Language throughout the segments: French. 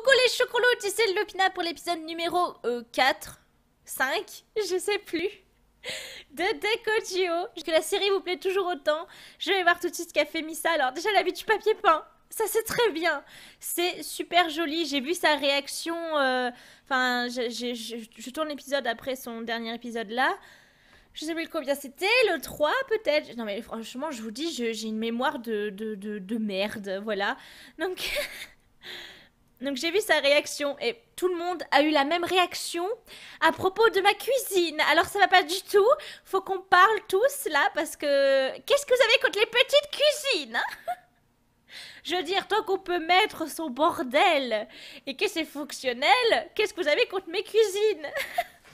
Coucou les chocolats, ici le Lopina pour l'épisode numéro 4, euh, 5, je sais plus, de Deco Gio. Que la série vous plaît toujours autant, je vais voir tout de suite ce qu'a fait Missa. Alors déjà la vie du papier peint, ça c'est très bien, c'est super joli, j'ai vu sa réaction, euh, enfin je tourne l'épisode après son dernier épisode là. Je sais plus combien c'était, le 3 peut-être. Non mais franchement, je vous dis, j'ai une mémoire de, de, de merde, voilà. Donc... Donc j'ai vu sa réaction et tout le monde a eu la même réaction à propos de ma cuisine. Alors ça va pas du tout. Faut qu'on parle tous là parce que qu'est-ce que vous avez contre les petites cuisines hein? Je veux dire, tant qu'on peut mettre son bordel et que c'est fonctionnel, qu'est-ce que vous avez contre mes cuisines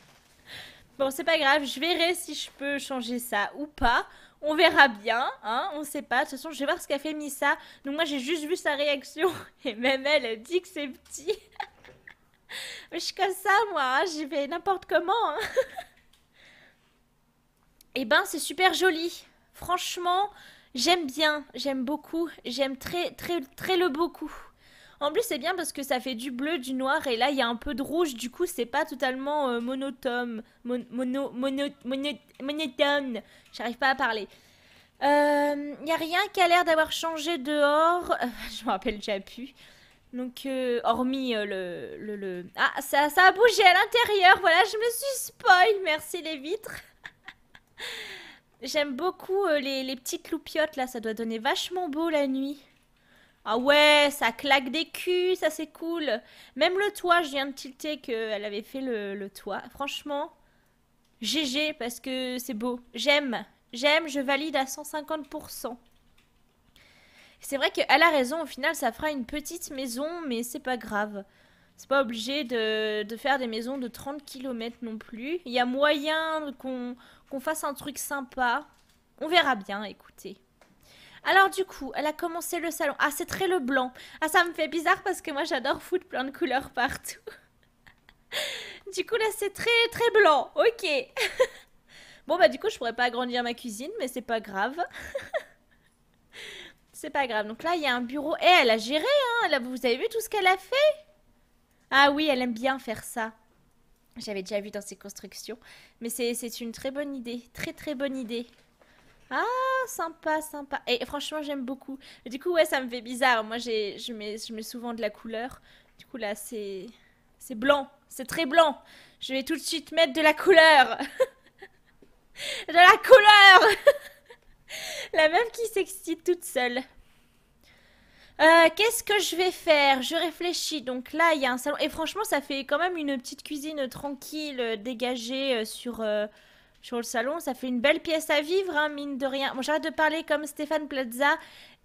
Bon, c'est pas grave, je verrai si je peux changer ça ou pas on verra bien, hein, on sait pas. De toute façon, je vais voir ce qu'a fait Missa. Donc moi, j'ai juste vu sa réaction et même elle, elle dit que c'est petit. je suis comme ça, moi, hein. j'y vais n'importe comment. Hein. eh ben, c'est super joli. Franchement, j'aime bien, j'aime beaucoup, j'aime très, très, très le beaucoup. En plus, c'est bien parce que ça fait du bleu, du noir, et là, il y a un peu de rouge. Du coup, c'est pas totalement euh, monotone. mono, monotone. J'arrive pas à parler. Il euh, n'y a rien qui a l'air d'avoir changé dehors. Je me rappelle déjà plus. Donc, euh, hormis le, le, Ah, ça, ça a bougé à l'intérieur. Voilà, je me suis spoil. Merci les vitres. J'aime beaucoup les, les petites loupiottes là. Ça doit donner vachement beau la nuit. Ah ouais, ça claque des culs, ça c'est cool. Même le toit, je viens de tilter qu'elle avait fait le, toit. Franchement, GG parce que c'est beau. J'aime, j'aime, je valide à 150%. C'est vrai qu'elle a raison, au final ça fera une petite maison, mais c'est pas grave. C'est pas obligé de, faire des maisons de 30 km non plus. Il y a moyen qu'on fasse un truc sympa. On verra bien, écoutez. Alors du coup, elle a commencé le salon. Ah, c'est très le blanc. Ah, ça me fait bizarre parce que moi j'adore foutre plein de couleurs partout. du coup, là, c'est très très blanc. Ok. bon, bah du coup, je pourrais pas agrandir ma cuisine, mais c'est pas grave. c'est pas grave. Donc là, il y a un bureau. Et eh, elle a géré, hein. Vous avez vu tout ce qu'elle a fait Ah oui, elle aime bien faire ça. J'avais déjà vu dans ses constructions. Mais c'est une très bonne idée. Très très bonne idée. Ah, sympa, sympa. Et franchement, j'aime beaucoup. du coup, ouais, ça me fait bizarre. Moi, j'ai, je, mets, je mets souvent de la couleur. Du coup, là, c'est, c'est blanc. C'est très blanc. Je vais tout de suite mettre de la couleur. de la couleur La même qui s'excite toute seule. Euh, qu'est-ce que je vais faire Je réfléchis. Donc là, il y a un salon. Et franchement, ça fait quand même une petite cuisine tranquille, euh, dégagée euh, sur sur le salon. Ça fait une belle pièce à vivre, hein, mine de rien. Bon, j'arrête de parler comme Stéphane Plaza.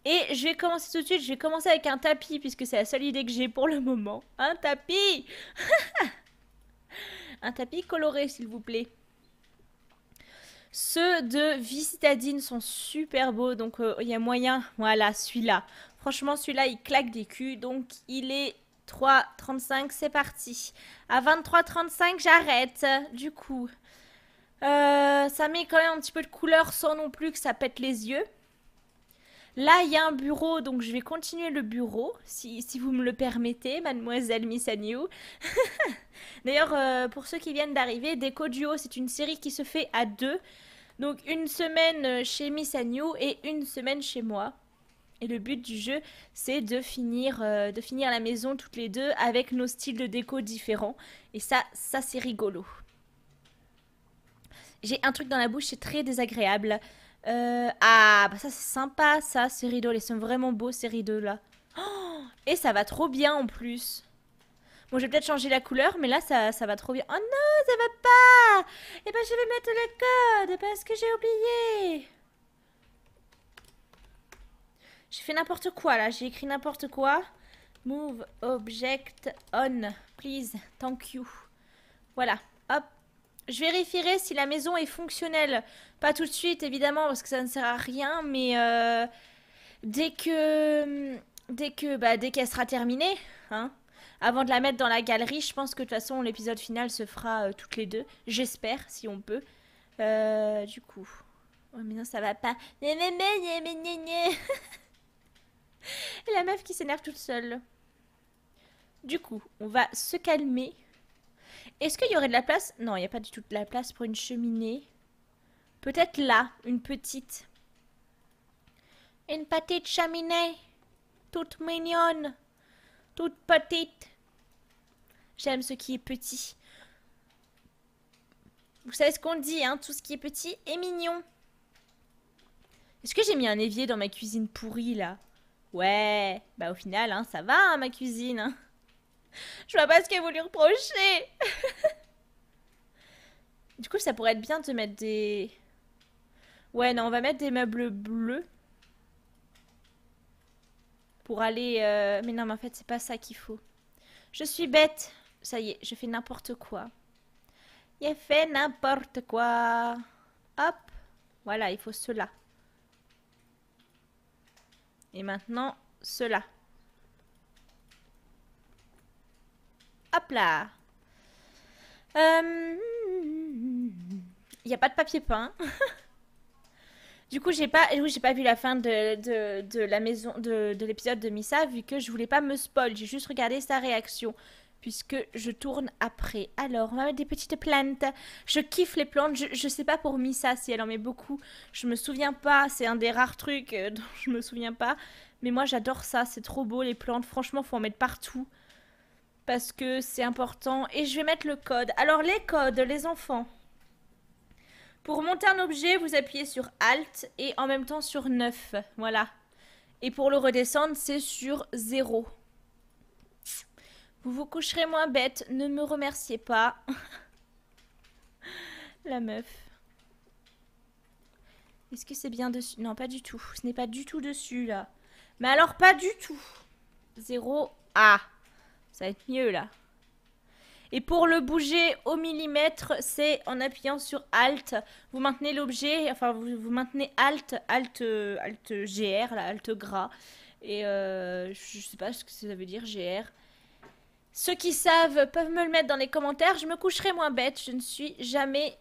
Et je vais commencer tout de suite. Je vais commencer avec un tapis, puisque c'est la seule idée que j'ai pour le moment. Un tapis Un tapis coloré, s'il vous plaît. Ceux de Visitadine sont super beaux, donc euh, il y a moyen. Voilà, celui-là. Franchement, celui-là, il claque des culs, donc il est 3,35, c'est parti. À 23,35, j'arrête, du coup. Euh, ça met quand même un petit peu de couleur sans non plus que ça pète les yeux. Là, il y a un bureau, donc je vais continuer le bureau, si, si vous me le permettez, mademoiselle Miss Agnew. D'ailleurs, euh, pour ceux qui viennent d'arriver, Déco Duo, c'est une série qui se fait à deux. Donc une semaine euh, chez Miss Agnew et une semaine chez moi. Et le but du jeu, c'est de finir, de finir la maison toutes les deux avec nos styles de déco différents. Et ça, ça c'est rigolo. J'ai un truc dans la bouche, c'est très désagréable. Euh, ah, bah ça c'est sympa, ça, ces rideaux. Ils sont vraiment beaux, ces rideaux-là. Oh, et ça va trop bien en plus. Bon, je vais peut-être changer la couleur, mais là, ça, ça va trop bien. Oh non, ça va pas Et eh ben, je vais mettre le code parce que j'ai oublié. J'ai fait n'importe quoi, là. J'ai écrit n'importe quoi. Move object on, please. Thank you. Voilà. Hop. Je vérifierai si la maison est fonctionnelle. Pas tout de suite, évidemment, parce que ça ne sert à rien, mais euh, dès que. Dès que. Bah, dès qu'elle sera terminée, hein, avant de la mettre dans la galerie, je pense que de toute façon, l'épisode final se fera euh, toutes les deux. J'espère, si on peut. Euh, du coup. Oh, mais non, ça va pas. Et la meuf qui s'énerve toute seule. Du coup, on va se calmer. Est-ce qu'il y aurait de la place Non, il n'y a pas du tout de la place pour une cheminée. Peut-être là, une petite. Une petite cheminée. Toute mignonne. Toute petite. J'aime ce qui est petit. Vous savez ce qu'on dit, hein Tout ce qui est petit est mignon. Est-ce que j'ai mis un évier dans ma cuisine pourrie, là Ouais, bah au final, hein, ça va, hein, ma cuisine. Hein. Je vois pas ce que vous lui reprochez. du coup, ça pourrait être bien de mettre des... Ouais, non, on va mettre des meubles bleus. Pour aller... Euh, mais non, mais en fait, c'est pas ça qu'il faut. Je suis bête. Ça y est, je fais n'importe quoi. J'ai fait n'importe quoi. Hop. Voilà, il faut cela. Et maintenant, cela. Hop Il n'y euh, a pas de papier peint. du coup, j'ai pas, oui, j'ai pas vu la fin de, la maison de, l'épisode de Missa vu que je voulais pas me spoil. J'ai juste regardé sa réaction puisque je tourne après. Alors, on va mettre des petites plantes. Je kiffe les plantes. Je, je sais pas pour Missa si elle en met beaucoup. Je me souviens pas. C'est un des rares trucs euh, dont je me souviens pas. Mais moi, j'adore ça. C'est trop beau les plantes. Franchement, faut en mettre partout parce que c'est important. Et je vais mettre le code. Alors les codes, les enfants. Pour monter un objet, vous appuyez sur Alt et en même temps sur 9. Voilà. Et pour le redescendre, c'est sur 0. Vous vous coucherez moins bête, ne me remerciez pas. La meuf. Est-ce que c'est bien dessus Non, pas du tout. Ce n'est pas du tout dessus, là. Mais alors, pas du tout. 0 A. Ça va être mieux là. Et pour le bouger au millimètre, c'est en appuyant sur Alt. Vous maintenez l'objet, enfin vous, maintenez Alt, Alt, euh, Alt GR, là, Alt gras. Et euh, je je sais pas ce que ça veut dire GR. Ceux qui savent peuvent me le mettre dans les commentaires. Je me coucherai moins bête. Je ne suis jamais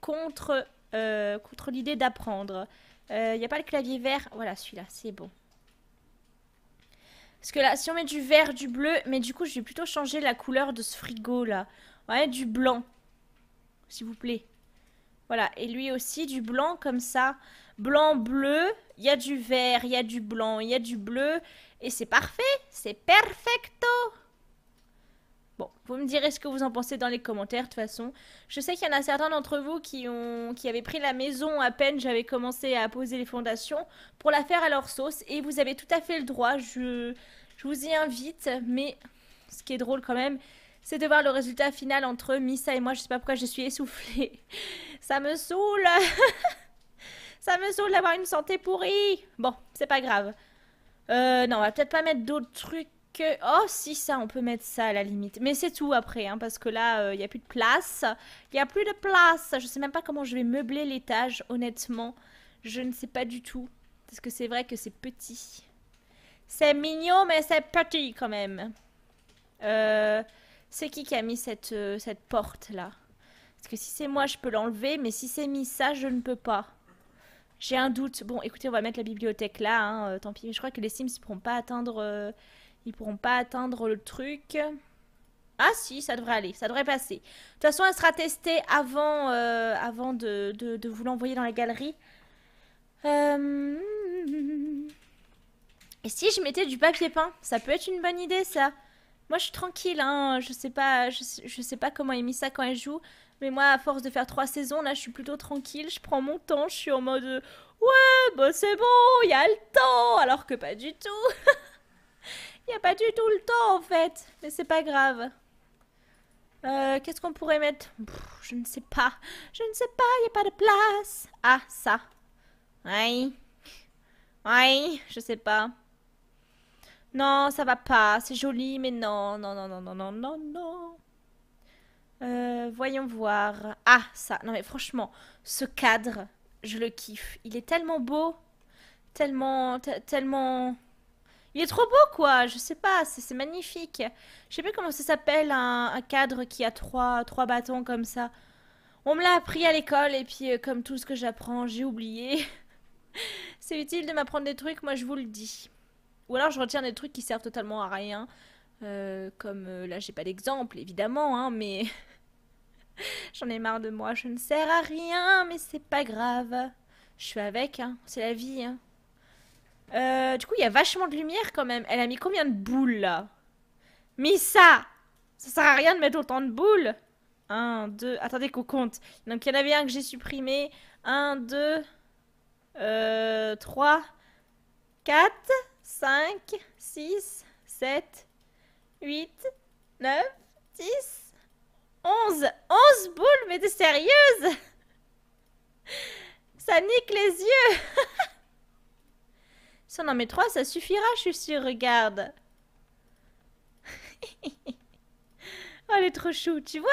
contre, euh, contre l'idée d'apprendre. Il n'y a pas le clavier vert. Voilà, celui-là, c'est bon. Parce que là, si on met du vert, du bleu, mais du coup, je vais plutôt changer la couleur de ce frigo là. Ouais, du blanc. S'il vous plaît. Voilà, et lui aussi du blanc comme ça. Blanc, bleu, il y a du vert, il y a du blanc, il y a du bleu. Et c'est parfait, c'est perfecto vous me direz ce que vous en pensez dans les commentaires de toute façon. Je sais qu'il y en a certains d'entre vous qui, ont, qui avaient pris la maison à peine j'avais commencé à poser les fondations pour la faire à leur sauce et vous avez tout à fait le droit, je, je vous y invite, mais ce qui est drôle quand même, c'est de voir le résultat final entre Missa et moi. Je sais pas pourquoi je suis essoufflée. Ça me saoule Ça me saoule d'avoir une santé pourrie Bon, c'est pas grave. Euh, non, on va peut-être pas mettre d'autres trucs Oh si ça, on peut mettre ça à la limite. Mais c'est tout après, hein, parce que là, euh, il y n'y a plus de place. Il n'y a plus de place. Je sais même pas comment je vais meubler l'étage, honnêtement. Je ne sais pas du tout. Parce que c'est vrai que c'est petit. C'est mignon, mais c'est petit quand même. Euh, c'est qui qui a mis cette, euh, cette porte-là Parce que si c'est moi, je peux l'enlever, mais si c'est mis ça, je ne peux pas. J'ai un doute. Bon, écoutez, on va mettre la bibliothèque là, hein, tant pis. je crois que les Sims ne pourront pas atteindre ils pourront pas atteindre le truc. Ah si, ça devrait aller, ça devrait passer. De toute façon, elle sera testée avant, euh, avant de, vous l'envoyer dans la galerie. Euh, Et si je mettais du papier peint Ça peut être une bonne idée, ça. Moi, je suis tranquille, hein. Je sais pas, je, sais pas comment elle mis ça quand elle joue. Mais moi, à force de faire trois saisons, là, je suis plutôt tranquille. Je prends mon temps. Je suis en mode... Ouais, bah c'est bon, il y a le temps. Alors que pas du tout. Il n'y a pas du tout le temps en fait. Mais c'est pas grave. Euh, qu'est-ce qu'on pourrait mettre Je ne sais pas. Je ne sais pas, il n'y a pas de place. Ah, ça. Oui. Oui, je sais pas. Non, ça va pas. C'est joli, mais non, non, non, non, non, non, non, non. Euh, voyons voir. Ah, ça. Non, mais franchement, ce cadre, je le kiffe. Il est tellement beau. Tellement, tellement... Il est trop beau, quoi. Je sais pas, c'est magnifique. Je sais plus comment ça s'appelle, un, cadre qui a trois, trois bâtons comme ça. On me l'a appris à l'école, et puis euh, comme tout ce que j'apprends, j'ai oublié. c'est utile de m'apprendre des trucs, moi je vous le dis. Ou alors je retiens des trucs qui servent totalement à rien. Euh, comme euh, là, j'ai pas d'exemple, évidemment, hein, mais. J'en ai marre de moi, je ne sers à rien, mais c'est pas grave. Je suis avec, hein. c'est la vie. Hein. Euh, du coup, il y a vachement de lumière quand même. Elle a mis combien de boules là Mis ça Ça sert à rien de mettre autant de boules 1, 2. Attendez qu'on compte. Donc il y en avait un que j'ai supprimé. 1, 2, 3, 4, 5, 6, 7, 8, 9, 10, 11. 11 boules, mais t'es sérieuse Ça nique les yeux Ça, en met trois, ça suffira, je suis sûre, regarde. oh, elle est trop chou, tu vois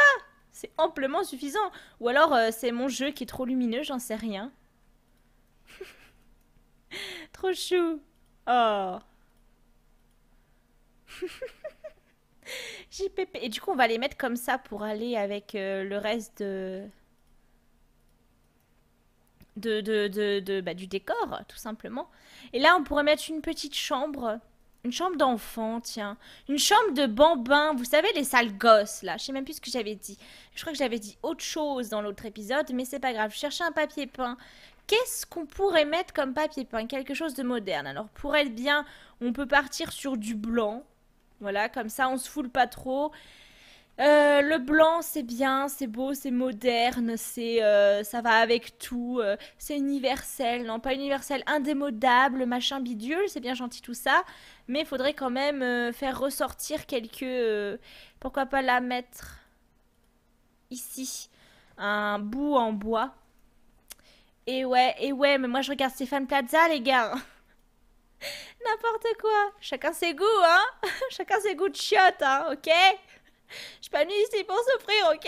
C'est amplement suffisant. Ou alors, euh, c'est mon jeu qui est trop lumineux, j'en sais rien. trop chou. Oh. JPP. Et du coup, on va les mettre comme ça pour aller avec euh, le reste de de, de, bah, du décor, tout simplement. Et là, on pourrait mettre une petite chambre. Une chambre d'enfant, tiens. Une chambre de bambin. Vous savez, les sales gosses, là. Je sais même plus ce que j'avais dit. Je crois que j'avais dit autre chose dans l'autre épisode, mais c'est pas grave. Je cherchais un papier peint. Qu'est-ce qu'on pourrait mettre comme papier peint Quelque chose de moderne. Alors, pour être bien, on peut partir sur du blanc. Voilà, comme ça, on se foule pas trop. Euh, le blanc, c'est bien, c'est beau, c'est moderne, c'est euh, ça va avec tout, euh, c'est universel, non pas universel, indémodable, machin bidule, c'est bien gentil tout ça, mais il faudrait quand même faire ressortir quelques... pourquoi pas la mettre ici, un bout en bois. Et ouais, et ouais, mais moi je regarde Stéphane Plaza, les gars N'importe quoi Chacun ses goûts, hein Chacun ses goûts de chiottes, hein, ok Je suis pas venue ici pour souffrir, ok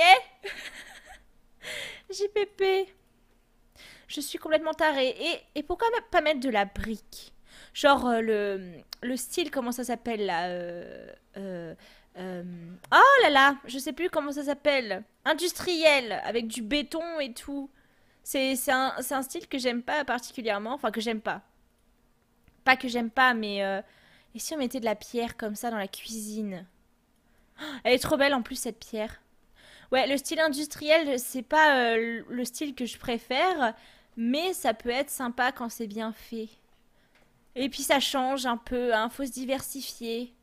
JPP. Je suis complètement tarée. Et, pourquoi pas mettre de la brique Genre euh, le, style, comment ça s'appelle là euh, euh, Oh là là, je sais plus comment ça s'appelle. Industriel, avec du béton et tout. C'est un, un, style que j'aime pas particulièrement. Enfin, que j'aime pas. Pas que j'aime pas, mais... et si on mettait de la pierre comme ça dans la cuisine Elle est trop belle en plus cette pierre. Ouais, le style industriel, c'est pas euh, le style que je préfère, mais ça peut être sympa quand c'est bien fait. Et puis ça change un peu, hein, faut se diversifier.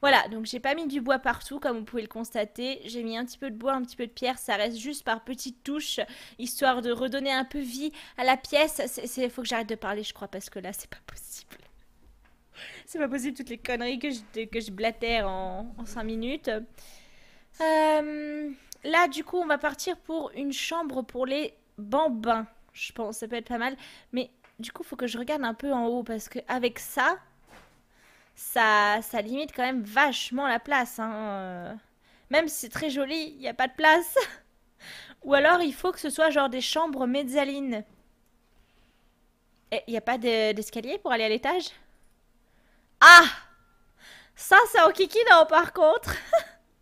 Voilà, donc j'ai pas mis du bois partout comme vous pouvez le constater, j'ai mis un petit peu de bois, un petit peu de pierre, ça reste juste par petites touches, histoire de redonner un peu vie à la pièce. Il faut que j'arrête de parler je crois parce que là c'est pas possible. c'est pas possible toutes les conneries que je, que je blatère en, en 5 minutes. Euh, là, du coup, on va partir pour une chambre pour les bambins. Je pense ça peut être pas mal. Mais du coup, faut que je regarde un peu en haut parce que avec ça, ça, ça limite quand même vachement la place. Hein. Même si c'est très joli, il n'y a pas de place. Ou alors, il faut que ce soit genre des chambres mezzalines. Il n'y a pas d'escalier pour aller à l'étage ah Ça, c'est au kiki, non, par contre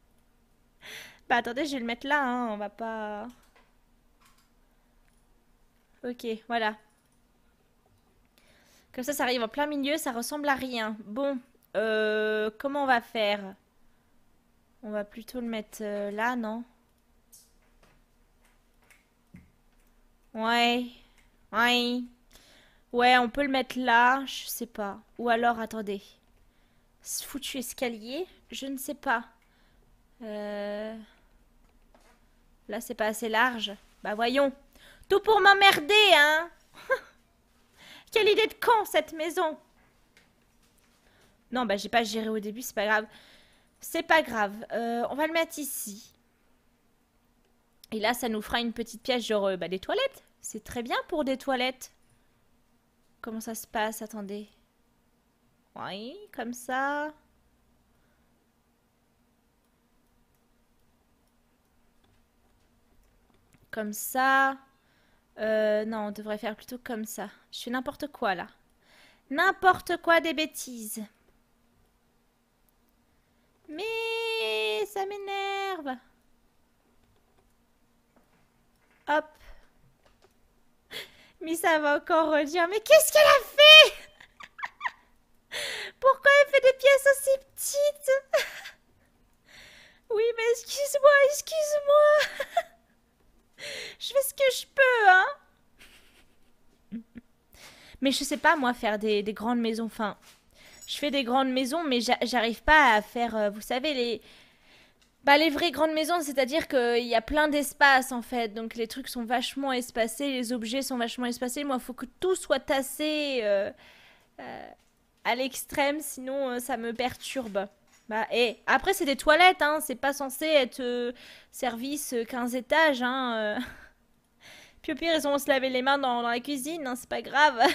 Bah attendez, je vais le mettre là, hein, on va pas... Ok, voilà. Comme ça, ça arrive en plein milieu, ça ressemble à rien. Bon, euh, comment on va faire On va plutôt le mettre euh, là, non Ouais. Ouais. Ouais, on peut le mettre là, je sais pas. Ou alors, attendez. Ce foutu escalier, je ne sais pas. Euh, là, c'est pas assez large. Bah voyons. Tout pour m'emmerder, hein Quelle idée de con, cette maison Non, bah j'ai pas géré au début, c'est pas grave. C'est pas grave. Euh, on va le mettre ici. Et là, ça nous fera une petite pièce genre euh, bah, des toilettes. C'est très bien pour des toilettes. Comment ça se passe Attendez. Oui, comme ça. Comme ça. Euh, non, on devrait faire plutôt comme ça. Je fais n'importe quoi là. N'importe quoi des bêtises. Mais ça m'énerve. Hop. Mais ça va encore redire Mais qu'est-ce qu'elle a fait Pourquoi elle fait des pièces aussi petites Oui, mais excuse-moi, excuse-moi Je fais ce que je peux, hein Mais je sais pas, moi, faire des, des grandes maisons. Enfin, je fais des grandes maisons, mais j'arrive pas à faire, euh, vous savez, les, bah, les vraies grandes maisons, c'est-à-dire qu'il y a plein d'espace en fait, donc les trucs sont vachement espacés, les objets sont vachement espacés. Moi, il faut que tout soit tassé euh, euh, à l'extrême, sinon euh, ça me perturbe. Bah, et après, c'est des toilettes, hein, c'est pas censé être service 15 étages. Hein, Puis pire, ils vont se laver les mains dans, la cuisine, hein, c'est pas grave.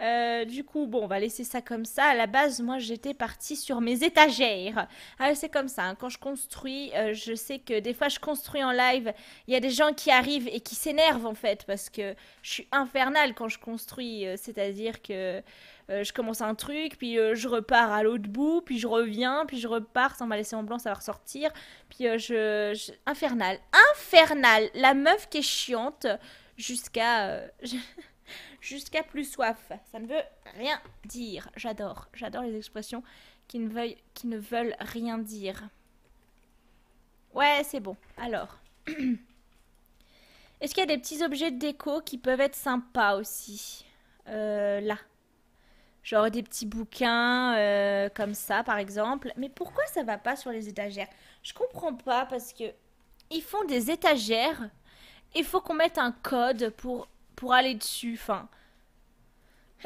Euh, du coup, bon, on va laisser ça comme ça. À la base, moi, j'étais partie sur mes étagères. Ah, c'est comme ça. Hein. Quand je construis, euh, je sais que des fois, je construis en live. Il y a des gens qui arrivent et qui s'énervent en fait parce que je suis infernale quand je construis. Euh, c'est-à-dire que je commence un truc, puis je repars à l'autre bout, puis je reviens, puis je repars sans m'a laisser en blanc, ça va ressortir. Puis je, infernale, infernale. La meuf qui est chiante jusqu'à. jusqu'à plus soif. Ça ne veut rien dire. J'adore, j'adore les expressions qui ne, ne veulent rien dire. Ouais, c'est bon. Alors, est-ce qu'il y a des petits objets de déco qui peuvent être sympas aussi euh, Là. Genre des petits bouquins euh, comme ça, par exemple. Mais pourquoi ça va pas sur les étagères Je comprends pas parce que ils font des étagères. Il faut qu'on mette un code pour pour aller dessus, enfin.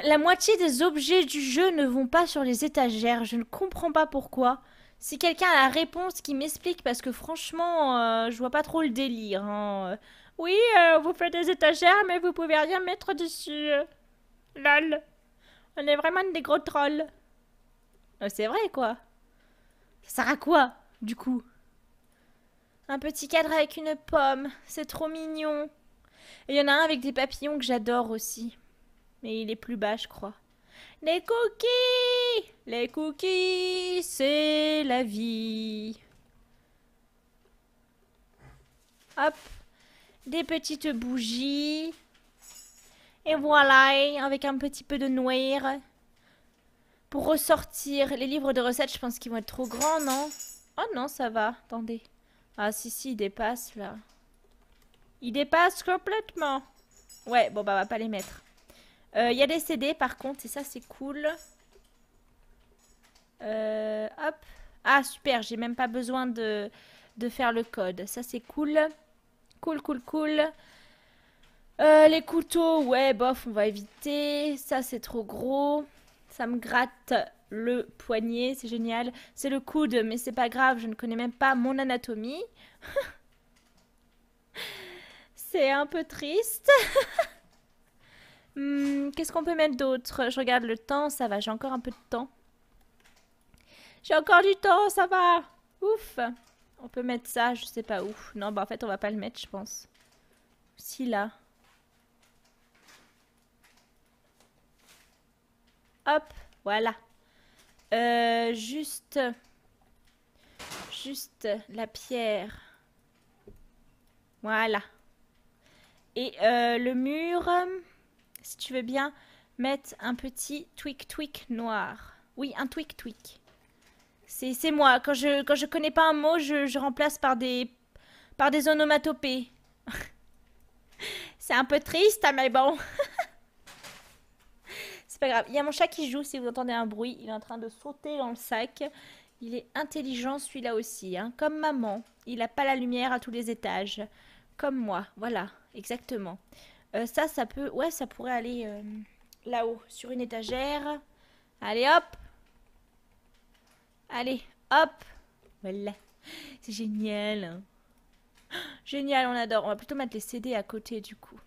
La moitié des objets du jeu ne vont pas sur les étagères, je ne comprends pas pourquoi. Si quelqu'un a la réponse qui m'explique, parce que franchement, euh, je vois pas trop le délire. Hein, euh, oui, euh, vous faites des étagères, mais vous pouvez rien mettre dessus. Lol. On est vraiment des gros trolls. C'est vrai, quoi. Ça sert à quoi, du coup Un petit cadre avec une pomme, c'est trop mignon. Il y en a un avec des papillons que j'adore aussi. Mais il est plus bas, je crois. Les cookies Les cookies, c'est la vie. Hop. Des petites bougies. Et voilà, avec un petit peu de noir. Pour ressortir les livres de recettes, je pense qu'ils vont être trop grands, non Oh non, ça va, attendez. Ah si, si, il dépasse là. Il dépasse complètement. Ouais, bon bah on va pas les mettre. Il euh, y a des CD par contre et ça c'est cool. Euh, hop. Ah super, j'ai même pas besoin de, faire le code. Ça c'est cool. Cool, cool, cool. Euh, les couteaux, ouais, bof, on va éviter. Ça c'est trop gros. Ça me gratte le poignet, c'est génial. C'est le coude, mais c'est pas grave, je ne connais même pas mon anatomie. C'est un peu triste. Hmm, qu'est-ce qu'on peut mettre d'autre Je regarde le temps, ça va, j'ai encore un peu de temps. J'ai encore du temps, ça va. Ouf. On peut mettre ça, je sais pas où. Non, bah en fait, on va pas le mettre, je pense. Si là. Hop, voilà. Euh, juste... Juste la pierre. Voilà. Et euh, le mur, euh, si tu veux bien, mettre un petit tweak tweak noir. Oui, un tweak tweak. C'est moi. Quand je, quand je connais pas un mot, je, remplace par des, par des onomatopées. C'est un peu triste, hein, mais bon. C'est pas grave. Il y a mon chat qui joue, si vous entendez un bruit. Il est en train de sauter dans le sac. Il est intelligent, celui-là aussi. Hein, comme maman. Il n'a pas la lumière à tous les étages. Comme moi. Voilà exactement. Euh, ça, ça peut... Ouais, ça pourrait aller euh, là-haut, sur une étagère. Allez, hop Allez, hop Voilà. C'est génial. Hein. Génial, on adore. On va plutôt mettre les CD à côté, du coup.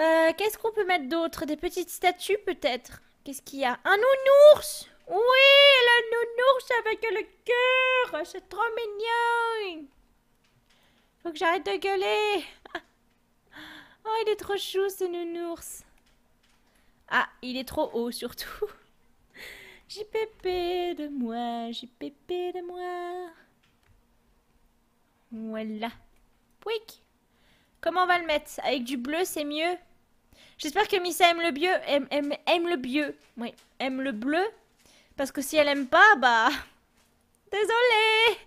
Euh, qu'est-ce qu'on peut mettre d'autre Des petites statues, peut-être Qu'est-ce qu'il y a Un nounours Oui, le nounours avec le cœur C'est trop mignon faut que j'arrête de gueuler ah. Oh, il est trop chou, ce nounours Ah, il est trop haut, surtout pépé de moi, pépé de moi Voilà Pouic Comment on va le mettre Avec du bleu, c'est mieux J'espère que Missa aime le bleu, aime, aime, le bleu, oui, aime le bleu, parce que si elle aime pas, bah, désolée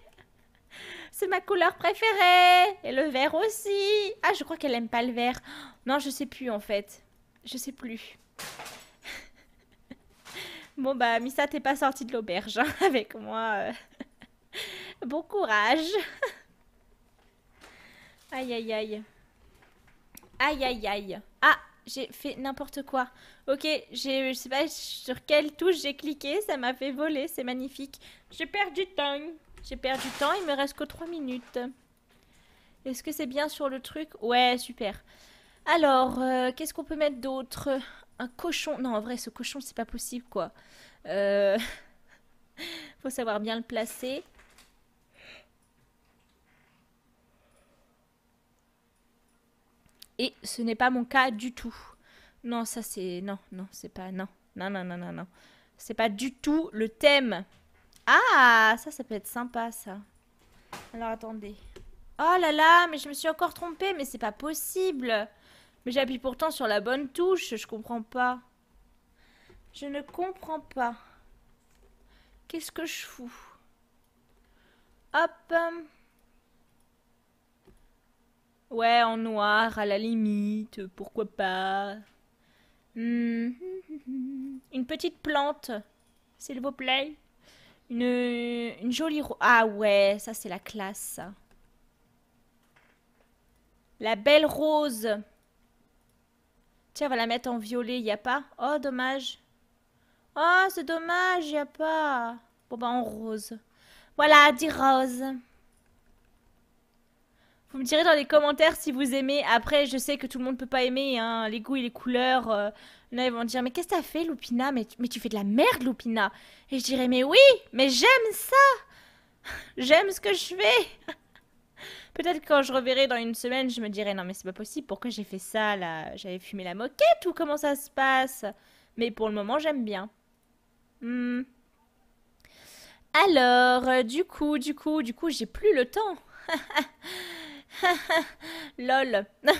c'est ma couleur préférée. Et le vert aussi. Ah, je crois qu'elle aime pas le vert. Non, je sais plus en fait. Je sais plus. bon bah, Missa, t'es pas sortie de l'auberge hein, avec moi. Euh. bon courage. aïe, aïe, aïe. Aïe, aïe, aïe. Ah, j'ai fait n'importe quoi. Ok, je sais pas sur quelle touche j'ai cliqué, ça m'a fait voler, c'est magnifique. J'ai perdu du temps. J'ai perdu temps, il me reste que 3 minutes. Est-ce que c'est bien sur le truc Ouais, super. Alors, euh, qu'est-ce qu'on peut mettre d'autre Un cochon. Non, en vrai, ce cochon, c'est pas possible, quoi. Euh, faut savoir bien le placer. Et ce n'est pas mon cas du tout. Non, ça c'est... Non, non, c'est pas... Non, non, non, non, non, non. C'est pas du tout le thème. Ah, ça, ça peut être sympa, ça. Alors, attendez. Oh là là, mais je me suis encore trompée, mais c'est pas possible. Mais j'appuie pourtant sur la bonne touche, je comprends pas. Je ne comprends pas. Qu'est-ce que je fous Hop. Ouais, en noir, à la limite, pourquoi pas. Hmm. Une petite plante, s'il vous plaît. Une, une jolie... Ah ouais, ça c'est la classe. La belle rose. Tiens, on va la mettre en violet, y a pas Oh, dommage. Oh, c'est dommage, y a pas. Bon bah en rose. Voilà, dit rose. Vous me direz dans les commentaires si vous aimez. Après, je sais que tout le monde peut pas aimer hein, les goûts et les couleurs. Euh, là, ils vont dire Mais qu'est-ce que t'as fait, Lupina mais, mais tu fais de la merde, Lupina Et je dirais Mais oui, mais j'aime ça J'aime ce que je fais Peut-être quand je reverrai dans une semaine, je me dirai non mais c'est pas possible, pourquoi j'ai fait ça là J'avais fumé la moquette ou comment ça se passe Mais pour le moment, j'aime bien. Hmm. Alors, euh, du coup, du coup, du coup, j'ai plus le temps. Lol.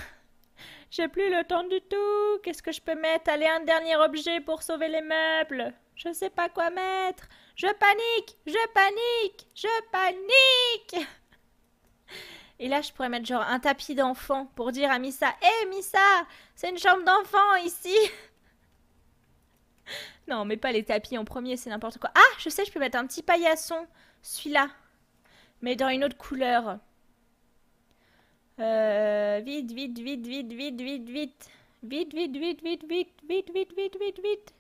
J'ai plus le temps du tout. Qu'est-ce que je peux mettre Allez, un dernier objet pour sauver les meubles. Je sais pas quoi mettre. Je panique, je panique, je panique. Et là, je pourrais mettre genre un tapis d'enfant pour dire à Missa Hé Missa, c'est une chambre d'enfant ici Non, mais pas les tapis en premier, c'est n'importe quoi. Ah, je sais, je peux mettre un petit paillasson, celui-là, mais dans une autre couleur vite, vite, vite, vite, vite, vite, vite. Vite, vite, vite, vite, vite, vite, vite, vite, vite, vite.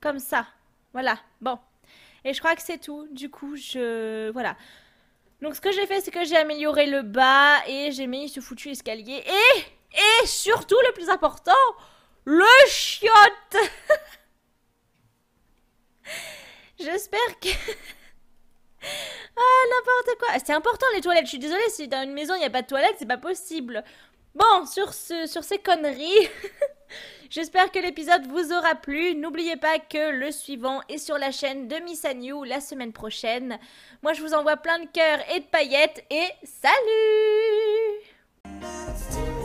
Comme ça. Voilà. Bon. Et je crois que c'est tout. Du coup, je... Voilà. Donc ce que j'ai fait, c'est que j'ai amélioré le bas et j'ai mis ce foutu escalier. Et... Et surtout, le plus important, le chiotte J'espère que ah, n'importe quoi. C'est important les toilettes. Je suis désolée, si dans une maison il n'y a pas de toilettes, c'est pas possible. Bon, sur, sur ces conneries, j'espère que l'épisode vous aura plu. N'oubliez pas que le suivant est sur la chaîne de Miss New la semaine prochaine. Moi, je vous envoie plein de cœurs et de paillettes et salut